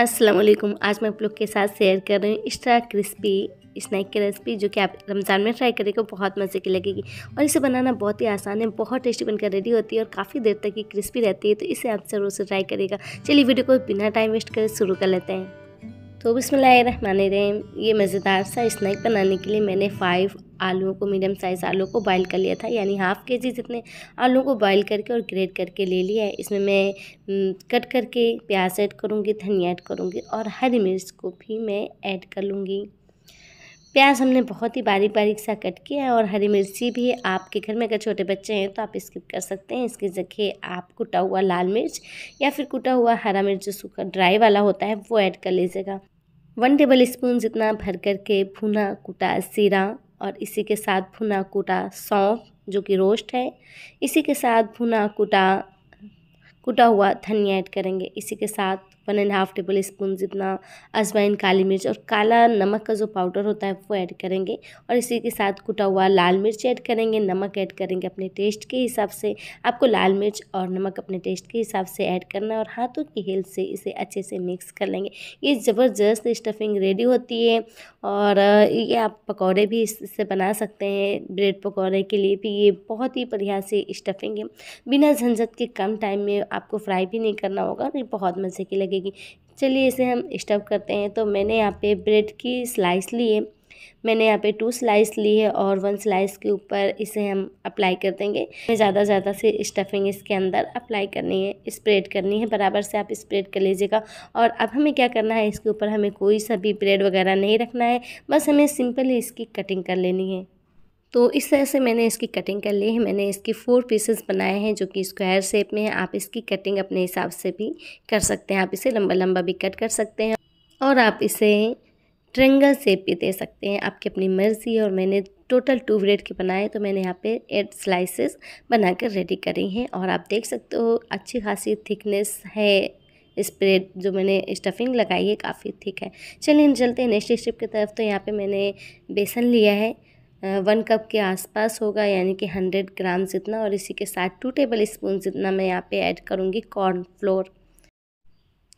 अस्सलाम वालेकुम आज मैं आप लोग के साथ शेयर कर रही हूँ एक्स्ट्रा क्रिस्पी स्नैक की रेसिपी जो कि आप रमज़ान में ट्राई करेंगे बहुत मज़े की लगेगी और इसे बनाना बहुत ही आसान है बहुत टेस्टी बनकर रेडी होती है और काफ़ी देर तक ये क्रिस्पी रहती है तो इसे आप ज़रूर से ट्राई करेगा चलिए वीडियो को बिना टाइम वेस्ट करे शुरू कर लेते हैं तो बिसमिल्ल रहीम ये मज़ेदार सा स्नैक बनाने के लिए मैंने फाइव आलूओं को मीडियम साइज़ आलू को बॉईल कर लिया था यानी हाफ़ के जी जितने आलू को बॉईल करके और ग्रेट करके ले लिया है इसमें मैं कट करके प्याज ऐड करूँगी धनिया ऐड करूँगी और हरी मिर्च को भी मैं ऐड कर लूँगी प्याज हमने बहुत ही बारीक बारीक सा कट किया है और हरी मिर्ची भी आपके घर में अगर छोटे बच्चे हैं तो आप स्किप कर सकते हैं इसकी जगह आप कुटा हुआ लाल मिर्च या फिर कुटा हुआ हरा मिर्च जो सूखा ड्राई वाला होता है वो ऐड कर लीजिएगा वन टेबल स्पून जितना भर करके भुना कुटा सीरा और इसी के साथ भुना कुटा सौंफ जो कि रोस्ट है इसी के साथ भुना कुटा कुटा हुआ धनिया ऐड करेंगे इसी के साथ one and half tablespoon जितना अजवाइन काली मिर्च और काला नमक का जो पाउडर होता है वो ऐड करेंगे और इसी के साथ कुटा हुआ लाल मिर्च ऐड करेंगे नमक ऐड करेंगे अपने टेस्ट के हिसाब से आपको लाल मिर्च और नमक अपने टेस्ट के हिसाब से ऐड करना है और हाथों की हेल्प से इसे अच्छे से मिक्स कर लेंगे ये ज़बरदस्त स्टफिंग रेडी होती है और ये आप पकौड़े भी इससे बना सकते हैं ब्रेड पकौड़े के लिए भी ये बहुत ही बढ़िया से स्टफिंग है बिना झंझट के कम टाइम में आपको फ्राई भी नहीं करना होगा और ये बहुत मज़े के लगे लगेगी चलिए इसे हम स्टफ़ करते हैं तो मैंने यहाँ पे ब्रेड की स्लाइस ली है मैंने यहाँ पे टू स्लाइस ली है और वन स्लाइस के ऊपर इसे हम अप्लाई कर देंगे ज़्यादा ज़्यादा से स्टफिंग इसके अंदर अप्लाई करनी है स्प्रेड करनी है बराबर से आप स्प्रेड कर लीजिएगा और अब हमें क्या करना है इसके ऊपर हमें कोई सा भी ब्रेड वगैरह नहीं रखना है बस हमें सिंपल इसकी कटिंग कर लेनी है तो इस तरह से मैंने इसकी कटिंग कर ली है मैंने इसकी फोर पीसेस बनाए हैं जो कि स्क्वायर शेप में है आप इसकी कटिंग अपने हिसाब से भी कर सकते हैं आप इसे लंबा लंबा भी कट कर सकते हैं और आप इसे ट्रेंगल शेप भी दे सकते हैं आपकी अपनी मर्ज़ी और मैंने टोटल टू ब्रेड के बनाए तो मैंने यहाँ पे एट स्लाइसेस बनाकर रेडी करी हैं और आप देख सकते हो अच्छी खासी थिकनेस है इस ब्रेड जो मैंने स्टफिंग लगाई है काफ़ी थिक है चलिए चलते हैं नेक्स्ट स्टेप की तरफ तो यहाँ पे मैंने बेसन लिया है वन कप के आसपास होगा यानी कि हंड्रेड ग्राम जितना और इसी के साथ टू टेबल स्पून जितना मैं यहाँ पे ऐड करूँगी कॉर्नफ्लोर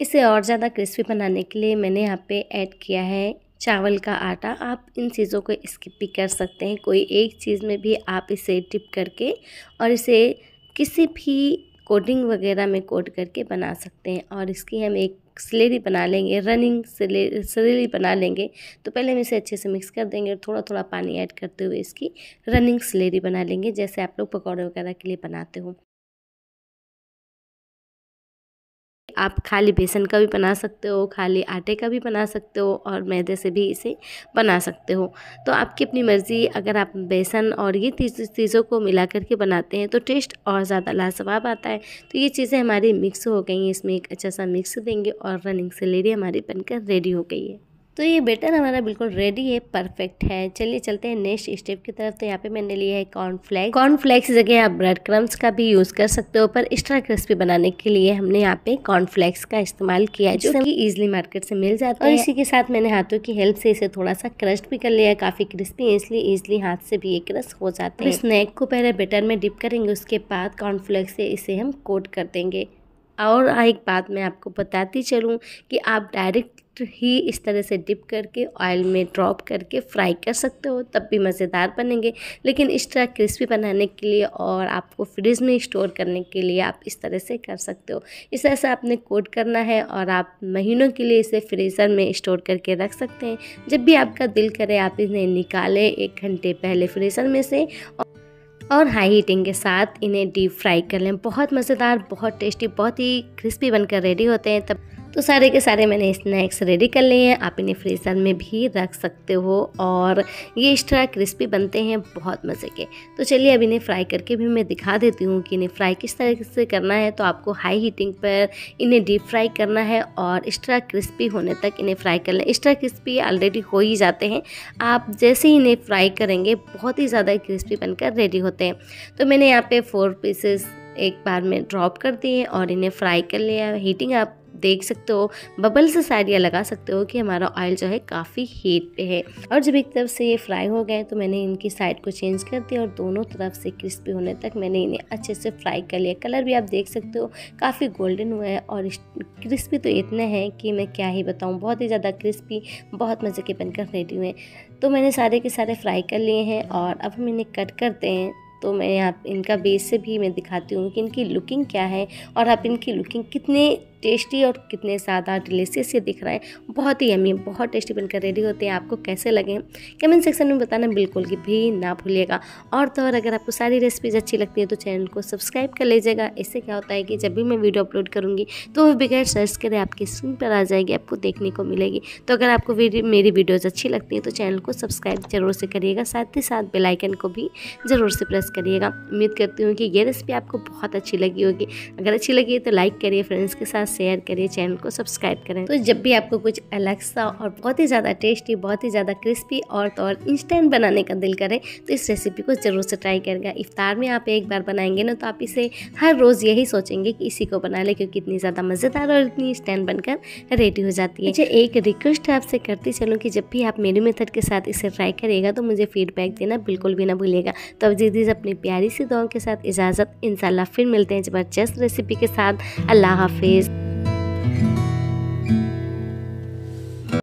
इसे और ज़्यादा क्रिस्पी बनाने के लिए मैंने यहाँ पे ऐड किया है चावल का आटा आप इन चीज़ों को स्किप भी कर सकते हैं कोई एक चीज़ में भी आप इसे डिप करके और इसे किसी भी कोटिंग वगैरह में कोट करके बना सकते हैं और इसकी हम एक सिलेरी बना लेंगे रनिंग सिलेरी बना लेंगे तो पहले हम इसे अच्छे से मिक्स कर देंगे और थोड़ा थोड़ा पानी ऐड करते हुए इसकी रनिंग सिलेरी बना लेंगे जैसे आप लोग पकौड़े वगैरह के लिए बनाते हो आप खाली बेसन का भी बना सकते हो खाली आटे का भी बना सकते हो और मैदे से भी इसे बना सकते हो तो आपकी अपनी मर्ज़ी अगर आप बेसन और ये चीज़ों को मिला करके बनाते हैं तो टेस्ट और ज़्यादा लाजवाब आता है तो ये चीज़ें हमारी मिक्स हो गई हैं इसमें एक अच्छा सा मिक्स देंगे और रनिंग सलेडी हमारी बनकर रेडी हो गई है तो ये बेटर हमारा बिल्कुल रेडी है परफेक्ट है चलिए चलते हैं नेक्स्ट स्टेप की तरफ तो यहाँ पे मैंने लिया है कॉर्नफ्लेक्स कॉर्नफ्लेक्स जगह आप ब्रेड क्रम्स का भी यूज़ कर सकते हो पर एक्स्ट्रा क्रिस्पी बनाने के लिए हमने यहाँ पे कॉर्नफ्लेक्स का इस्तेमाल किया जो कि ईजिली मार्केट से मिल जाता है और इसी के साथ मैंने हाथों की हेल्प से इसे थोड़ा सा क्रस्ट भी कर लिया है काफ़ी क्रिस्पी है इसलिए ईजिली हाथ से भी ये क्रश हो जाता है स्नैक को पहले बेटर में डिप करेंगे उसके बाद कॉर्नफ्लेक्स से इसे हम कोट कर देंगे और एक बात मैं आपको बताती चलूँ कि आप डायरेक्ट ही इस तरह से डिप करके ऑयल में ड्रॉप करके फ्राई कर सकते हो तब भी मज़ेदार बनेंगे लेकिन इस तरह क्रिस्पी बनाने के लिए और आपको फ्रिज में स्टोर करने के लिए आप इस तरह से कर सकते हो इस तरह से आपने कोट करना है और आप महीनों के लिए इसे फ्रीज़र में स्टोर करके रख सकते हैं जब भी आपका दिल करे आप इन्हें निकालें एक घंटे पहले फ्रीज़र में से और और हाई हीटिंग के साथ इन्हें डीप फ्राई कर लें बहुत मज़ेदार बहुत टेस्टी बहुत ही क्रिस्पी बनकर रेडी होते हैं तब तो सारे के सारे मैंने स्नैक्स रेडी कर लिए हैं आप इन्हें फ्रीज़र में भी रख सकते हो और ये एक्स्ट्रा क्रिस्पी बनते हैं बहुत मज़े के तो चलिए अब इन्हें फ्राई करके भी मैं दिखा देती हूँ कि इन्हें फ्राई किस तरह से करना है तो आपको हाई हीटिंग पर इन्हें डीप फ्राई करना है और एक्स्ट्रा क्रिस्पी होने तक इन्हें फ्राई करना एक्स्ट्रा क्रिस्पी ऑलरेडी हो ही जाते हैं आप जैसे ही इन्हें फ्राई करेंगे बहुत ही ज़्यादा क्रिस्पी बनकर रेडी होते हैं तो मैंने यहाँ पर फोर पीसेस एक बार में ड्रॉप कर दिए और इन्हें फ्राई कर लिया हीटिंग आप देख सकते हो बबल से शायद यह लगा सकते हो कि हमारा ऑयल जो है काफ़ी हीट पे है और जब एक तरफ से ये फ्राई हो गए तो मैंने इनकी साइड को चेंज कर दिया और दोनों तरफ से क्रिस्पी होने तक मैंने इन्हें अच्छे से फ्राई कर लिया कलर भी आप देख सकते हो काफ़ी गोल्डन हुआ है और क्रिस्पी तो इतने हैं कि मैं क्या ही बताऊँ बहुत ही ज़्यादा क्रिस्पी बहुत मज़े के बनकर रेडी हुए तो मैंने सारे के सारे फ्राई कर लिए हैं और अब हम इन्हें कट करते हैं तो मैं आप इनका बेस से भी मैं दिखाती हूँ कि इनकी लुकिंग क्या है और आप इनकी लुकिंग कितने टेस्टी और कितने ज़्यादा डिलीशियस ये दिख रहा है बहुत ही अमी बहुत टेस्टी बनकर रेडी होते हैं आपको कैसे लगे कमेंट सेक्शन में बताना बिल्कुल कि भी ना भूलिएगा और तो और अगर आपको सारी रेसिपीज़ अच्छी लगती है तो चैनल को सब्सक्राइब कर लीजिएगा इससे क्या होता है कि जब भी मैं वीडियो अपलोड करूँगी तो वो बगैर सर्च करें आपकी स्क्रीन पर आ जाएगी आपको देखने को मिलेगी तो अगर आपको मेरी वीडियोज़ अच्छी लगती हैं तो चैनल को सब्सक्राइब जरूर से करिएगा साथ ही साथ बेलाइकन को भी ज़रूर से प्रेस करिएगा उम्मीद करती हूँ कि ये रेसिपी आपको बहुत अच्छी लगी होगी अगर अच्छी लगी तो लाइक करिए फ्रेंड्स के साथ शेयर करें चैनल को सब्सक्राइब करें तो जब भी आपको कुछ अलग सा और बहुत ही ज़्यादा टेस्टी बहुत ही ज़्यादा क्रिस्पी और तो और इंस्टेंट बनाने का दिल करें तो इस रेसिपी को ज़रूर से ट्राई करेगा इफ्तार में आप एक बार बनाएंगे ना तो आप इसे हर रोज़ यही सोचेंगे कि इसी को बना लें क्योंकि इतनी ज़्यादा मज़ेदार और इतनी इंस्टेंट बनकर रेडी हो जाती है मुझे अच्छा, एक रिक्वेस्ट आपसे करती चलूँ कि जब भी आप मेरे मेथड के साथ इसे ट्राई करिएगा तो मुझे फीडबैक देना बिल्कुल भी ना भूलेगा तो अब दीदी अपनी प्यारी सी दुआओं के साथ इजाज़त इन फिर मिलते हैं जबरदस्त रेसिपी के साथ अल्लाह हाफिज़